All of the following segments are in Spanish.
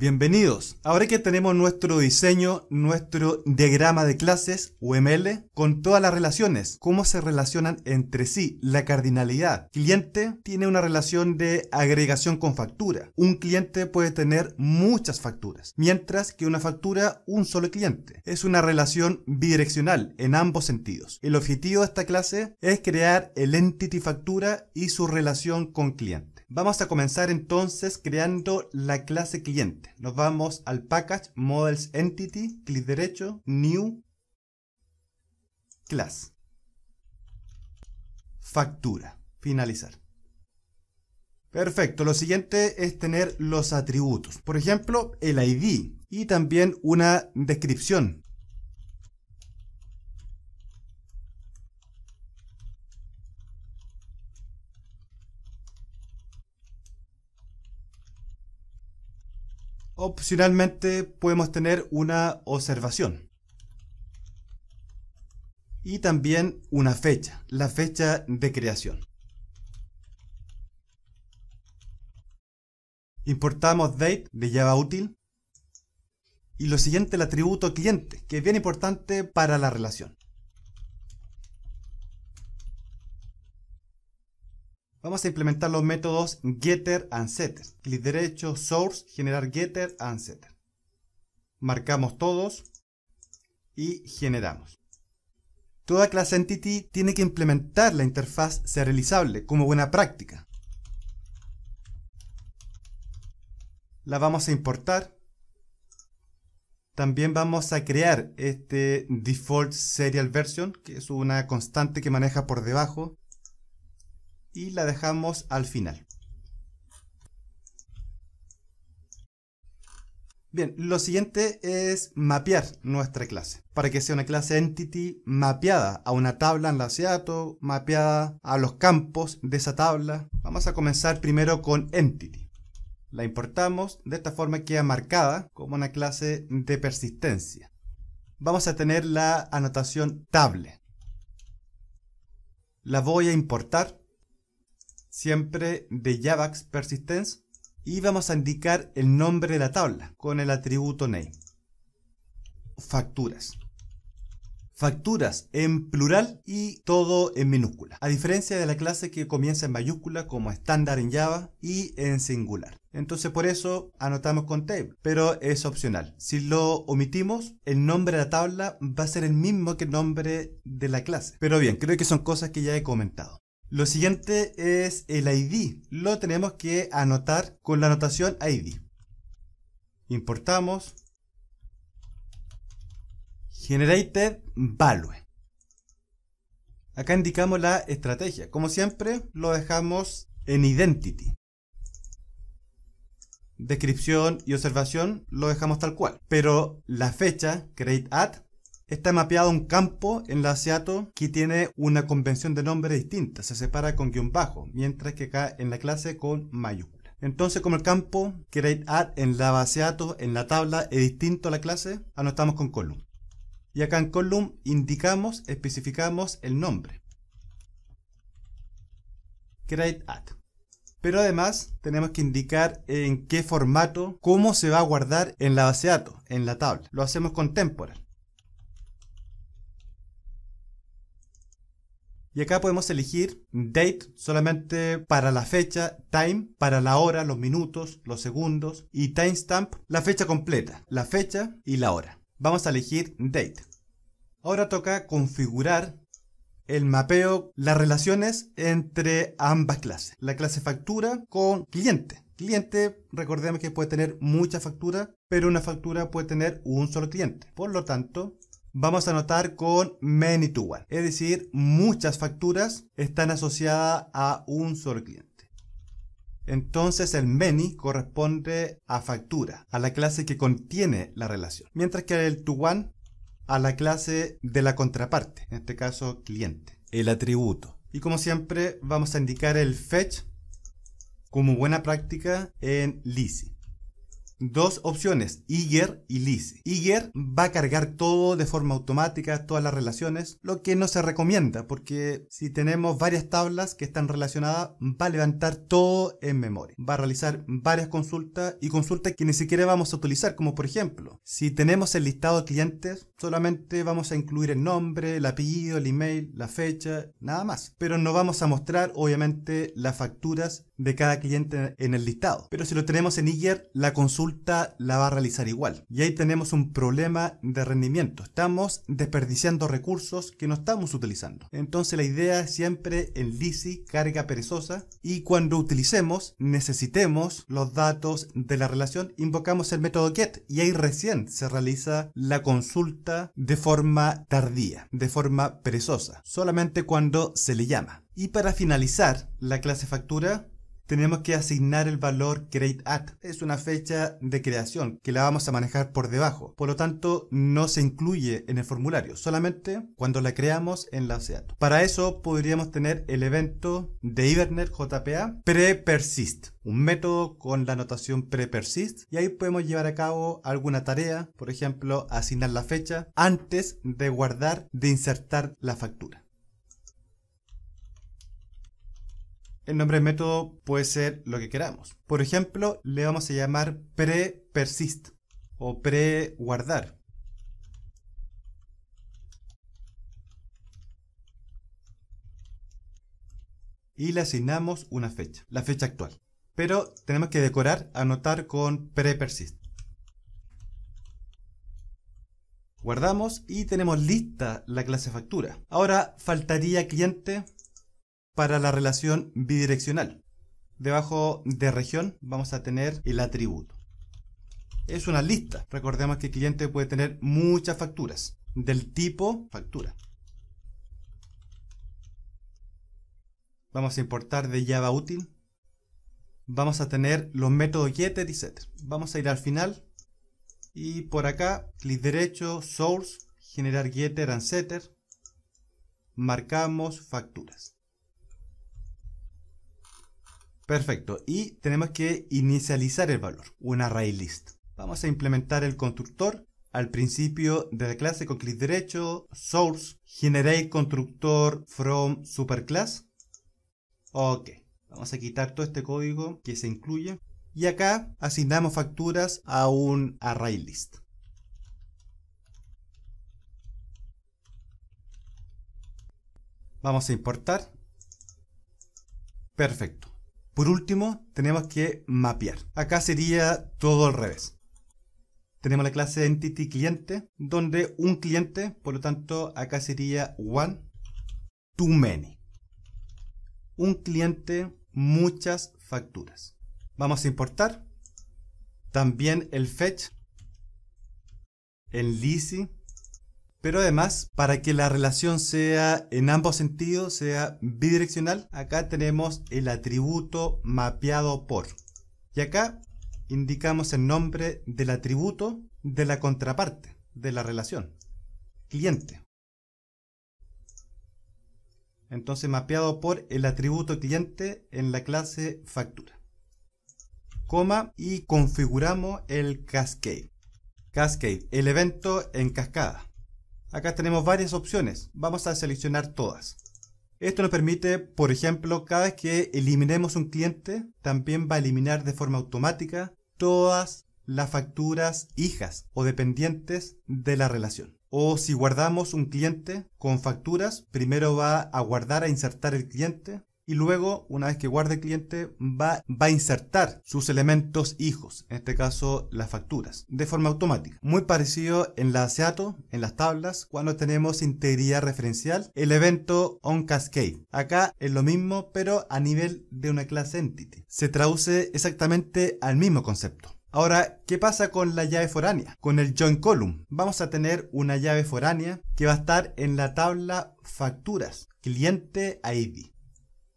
Bienvenidos. Ahora que tenemos nuestro diseño, nuestro diagrama de clases, UML, con todas las relaciones, cómo se relacionan entre sí, la cardinalidad. Cliente tiene una relación de agregación con factura. Un cliente puede tener muchas facturas, mientras que una factura, un solo cliente. Es una relación bidireccional en ambos sentidos. El objetivo de esta clase es crear el entity factura y su relación con cliente. Vamos a comenzar entonces creando la clase cliente. Nos vamos al package models entity, clic derecho, new class. Factura. Finalizar. Perfecto, lo siguiente es tener los atributos, por ejemplo, el ID y también una descripción Opcionalmente podemos tener una observación. Y también una fecha, la fecha de creación. Importamos date de Java útil. Y lo siguiente, el atributo cliente, que es bien importante para la relación. vamos a implementar los métodos getter and setter. Clic derecho, source, generar getter and setter. Marcamos todos y generamos. Toda clase entity tiene que implementar la interfaz serializable como buena práctica. La vamos a importar. También vamos a crear este default serial version, que es una constante que maneja por debajo y la dejamos al final. Bien, lo siguiente es mapear nuestra clase, para que sea una clase entity mapeada a una tabla en la mapeada a los campos de esa tabla. Vamos a comenzar primero con entity. La importamos, de esta forma queda marcada como una clase de persistencia. Vamos a tener la anotación table. La voy a importar siempre de JavaX Persistence, y vamos a indicar el nombre de la tabla con el atributo name. Facturas. Facturas en plural y todo en minúscula, a diferencia de la clase que comienza en mayúscula como estándar en Java y en singular. Entonces por eso anotamos con table, pero es opcional. Si lo omitimos, el nombre de la tabla va a ser el mismo que el nombre de la clase. Pero bien, creo que son cosas que ya he comentado. Lo siguiente es el ID. Lo tenemos que anotar con la anotación ID. Importamos. Generated Value. Acá indicamos la estrategia. Como siempre, lo dejamos en Identity. Descripción y observación lo dejamos tal cual. Pero la fecha, create at, Está mapeado un campo en la datos que tiene una convención de nombres distinta, se separa con guión bajo, mientras que acá en la clase con mayúscula. Entonces, como el campo create en la base datos en la tabla, es distinto a la clase, anotamos ah, con column. Y acá en column indicamos, especificamos el nombre. Create Pero además tenemos que indicar en qué formato, cómo se va a guardar en la base de datos en la tabla. Lo hacemos con temporal. Y acá podemos elegir date solamente para la fecha, time para la hora, los minutos, los segundos y timestamp la fecha completa, la fecha y la hora. Vamos a elegir date. Ahora toca configurar el mapeo, las relaciones entre ambas clases. La clase factura con cliente. Cliente, recordemos que puede tener mucha factura, pero una factura puede tener un solo cliente. Por lo tanto, vamos a anotar con many to one. Es decir, muchas facturas están asociadas a un solo cliente. Entonces el many corresponde a factura, a la clase que contiene la relación. Mientras que el to one a la clase de la contraparte, en este caso cliente, el atributo. Y como siempre vamos a indicar el fetch como buena práctica en Lisi dos opciones, Iger y Lise. Iger va a cargar todo de forma automática, todas las relaciones, lo que no se recomienda porque si tenemos varias tablas que están relacionadas, va a levantar todo en memoria. Va a realizar varias consultas y consultas que ni siquiera vamos a utilizar, como por ejemplo, si tenemos el listado de clientes, solamente vamos a incluir el nombre, el apellido, el email, la fecha, nada más. Pero no vamos a mostrar, obviamente, las facturas de cada cliente en el listado. Pero si lo tenemos en Eager, la consulta la va a realizar igual. Y ahí tenemos un problema de rendimiento. Estamos desperdiciando recursos que no estamos utilizando. Entonces la idea es siempre en Lisi carga perezosa y cuando utilicemos, necesitemos los datos de la relación, invocamos el método get y ahí recién se realiza la consulta de forma tardía, de forma perezosa, solamente cuando se le llama. Y para finalizar la clase factura, tenemos que asignar el valor createAt. Es una fecha de creación que la vamos a manejar por debajo. Por lo tanto, no se incluye en el formulario, solamente cuando la creamos en la Para eso podríamos tener el evento de Ibernet JPA persist un método con la notación persist y ahí podemos llevar a cabo alguna tarea, por ejemplo, asignar la fecha antes de guardar, de insertar la factura. El nombre del método puede ser lo que queramos. Por ejemplo, le vamos a llamar pre-persist o pre-guardar. Y le asignamos una fecha, la fecha actual. Pero tenemos que decorar, anotar con pre-persist. Guardamos y tenemos lista la clase factura. Ahora faltaría cliente para la relación bidireccional. Debajo de región vamos a tener el atributo. Es una lista. Recordemos que el cliente puede tener muchas facturas del tipo factura. Vamos a importar de Java útil. Vamos a tener los métodos getter, y setter. Vamos a ir al final y por acá clic derecho, source, generar getter and setter. Marcamos facturas. Perfecto, y tenemos que inicializar el valor, un ArrayList. Vamos a implementar el constructor al principio de la clase con clic derecho, source, generate constructor from superclass. Ok, vamos a quitar todo este código que se incluye y acá asignamos facturas a un ArrayList. Vamos a importar. Perfecto. Por último, tenemos que mapear. Acá sería todo al revés. Tenemos la clase Entity Cliente, donde un cliente, por lo tanto, acá sería one too many. Un cliente, muchas facturas. Vamos a importar también el fetch, el leasing pero además, para que la relación sea en ambos sentidos, sea bidireccional, acá tenemos el atributo mapeado por. Y acá indicamos el nombre del atributo de la contraparte, de la relación, cliente. Entonces mapeado por el atributo cliente en la clase factura. Coma y configuramos el cascade. Cascade, el evento en cascada. Acá tenemos varias opciones. Vamos a seleccionar todas. Esto nos permite, por ejemplo, cada vez que eliminemos un cliente, también va a eliminar de forma automática todas las facturas hijas o dependientes de la relación. O si guardamos un cliente con facturas, primero va a guardar a e insertar el cliente y luego, una vez que guarde el cliente, va, a insertar sus elementos hijos, en este caso las facturas, de forma automática. Muy parecido en la SEATO, en las tablas, cuando tenemos integridad referencial, el evento on cascade. Acá es lo mismo, pero a nivel de una clase entity. Se traduce exactamente al mismo concepto. Ahora, ¿qué pasa con la llave foránea? Con el join column. Vamos a tener una llave foránea que va a estar en la tabla facturas, cliente ID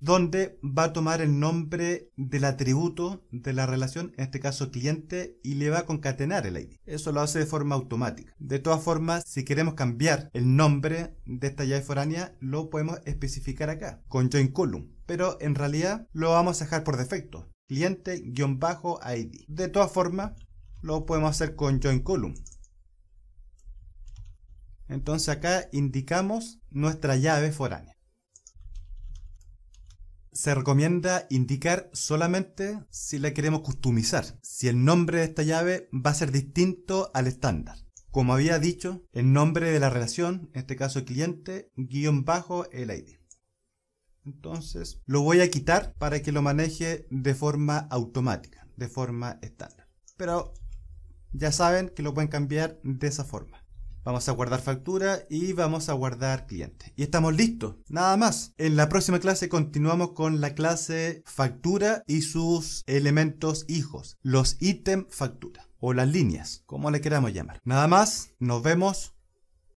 donde va a tomar el nombre del atributo de la relación, en este caso cliente, y le va a concatenar el ID. Eso lo hace de forma automática. De todas formas, si queremos cambiar el nombre de esta llave foránea, lo podemos especificar acá, con join column. Pero en realidad lo vamos a dejar por defecto, cliente-id. De todas formas, lo podemos hacer con join column. Entonces acá indicamos nuestra llave foránea se recomienda indicar solamente si la queremos customizar, si el nombre de esta llave va a ser distinto al estándar. Como había dicho, el nombre de la relación, en este caso cliente, guión bajo el ID. Entonces lo voy a quitar para que lo maneje de forma automática, de forma estándar. Pero ya saben que lo pueden cambiar de esa forma. Vamos a guardar factura y vamos a guardar cliente. Y estamos listos. Nada más. En la próxima clase continuamos con la clase factura y sus elementos hijos. Los ítem factura. O las líneas, como le queramos llamar. Nada más. Nos vemos.